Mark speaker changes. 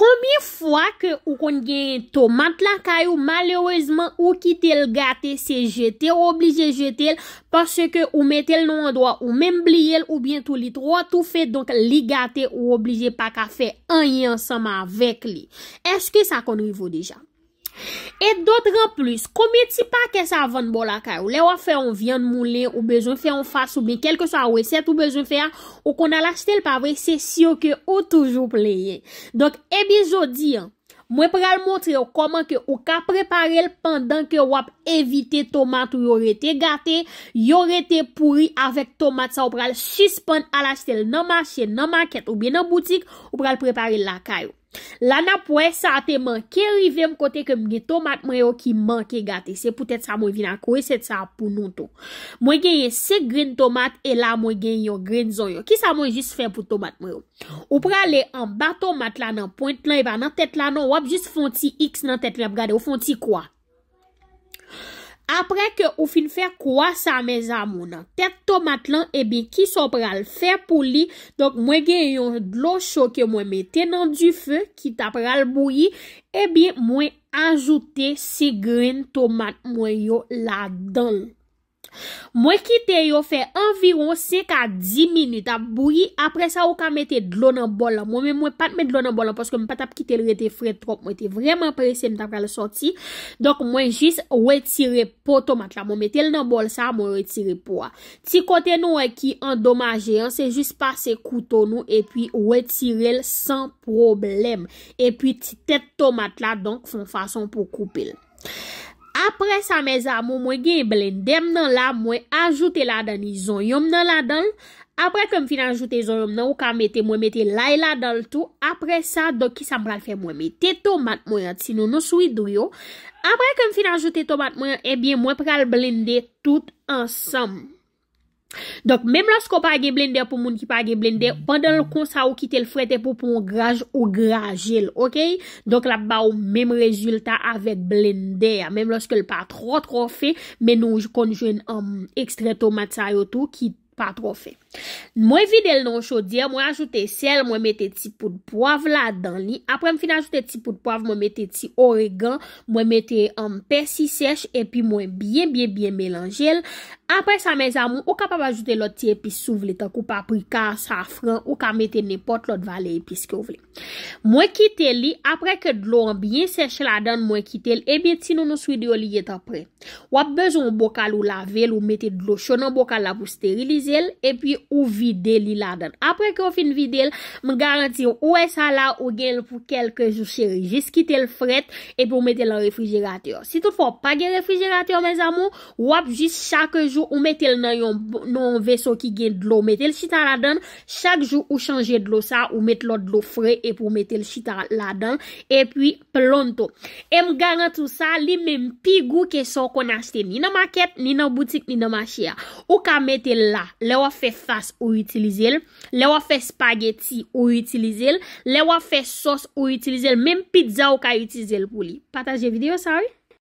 Speaker 1: Koumye fwa ke ou kon gen tomat la kayou, malerouzman ou ki tel gate se jete ou oblije jete el parce ke ou metel nou an doa ou men bli el ou bientou li tro atou fe, donke li gate ou oblije pa ka fe an yi ansama vek li. Eske sa konou yvo deja? E dotre an plus, kome ti pa ke sa van bo la kayo? Le wap fe yon vyan moulen ou bejoun fe yon fasy ou bey kelke sa weset ou bejoun fe a Ou kon al ashtel pa vey se syo ke ou toujou pleye Donk e bi jodi an, mwen pral montre yo koman ke ou ka preparel Pendan ke wap evite tomat ou yore te gate Yore te puri avek tomat sa ou pral shispan al ashtel Nan mache, nan maket ou bey nan boutik ou pral preparel la kayo La na pou e sa ate man, ke rivem kote kem gen tomat mwen yo ki man ke gate, se pou tete sa mwen vina kowe set sa pou nou to. Mwen gen ye se green tomat, e la mwen gen yo green zon yo, ki sa mwen jis fin pou tomat mwen yo. Ou pra le, an ba tomat la nan point la, e ba nan tete la nan, wap jis fonti x nan tete la, brade, ou fonti kwa? apre ke ou fin fè kwa sa me zamou nan, tet tomat lan, ebi, eh ki so pral fè pou li, donk mwen gen yon lo sho ke mwen meten nan du fè, ki ta pral bouyi, ebi, eh mwen ajoute se green tomat mwen yo la danl. Mwen ki te yo fe environ 5 a 10 minut ap bouri apre sa ou ka mette dlo nan bol la mwen mwen mwen pat mette dlo nan bol la Paske mwen pat ap kitel rete fred trop mwen te vremen presen tapra le soti Donk mwen jis wetire po tomat la mwen mette l nan bol sa mwen wetire po a Ti kote nou wè ki endomaje an se jis pase koutou nou e pi wetire l san problem E pi ti tet tomat la donk fon fason pou koupil apre sa me zamo mwen genye blindem nan la mwen ajoute la dani zon yon nan la dal apre kon fin ajoute zon yon nan ou ka mette mwen mette lay la dal tou apre sa do ki san pral fe mwen mette to mat mwen at sino nou sou i do yo apre kon fin ajoute to mat mwen ebyen eh mwen pral blinde tout ansam Donk menm loske ou pa ge blender pou moun ki pa ge blender, mm. pandan l kon sa ou kite l fwete pou pou moun graj ou grajel, ok? Donk la pa ou menm rezultat avek blender, menm loske l pa tro tro fe, men nou kon jwen um, ekstret ou materyo tou ki pa tro fe. Mwen vide l non chodi, mwen ajoute sel, mwen mette ti poud poav la dan li Apre mwen fin ajoute ti poud poav, mwen mette ti oregan, mwen mette an um, persi sech E pi mwen bien, bien, bien melange el Apre sa mez amou, ou ka pa ajoute lot ti epis souvle, tak ou paprika, safran, ou ka mette nepot lot vale epis kou vle Mwen kite li, apre ke dlou an bien sech la dan, mwen kite el, e bi eti nou nou swi di olye tapre Wap bezon ou bokal ou lavel, ou mette dlou chonon bokal la pou sterilize el, e pi Ou vide li la dan Apre ke ou fin vide l M garanti ou e sa la Ou gen l pou kelke jou cheri Jis kite l fret E pou metel an refrijeratyo Si tout fò pa gen refrijeratyo Wap jis chake jou Ou metel nan yon veso Ki gen dlo Ou metel chita la dan Chak jou ou chanje dlo sa Ou metel lot dlo fre E pou metel chita la dan E pi plon to E m garanti ou sa Li menm pigou ke son kon a chete Ni nan maket Ni nan boutik Ni nan machia Ou ka metel la Le waf e fa ou itilize el, le wafè spageti ou itilize el, le wafè sos ou itilize el, men pizza ou ka itilize el pou li, patajye video sa ou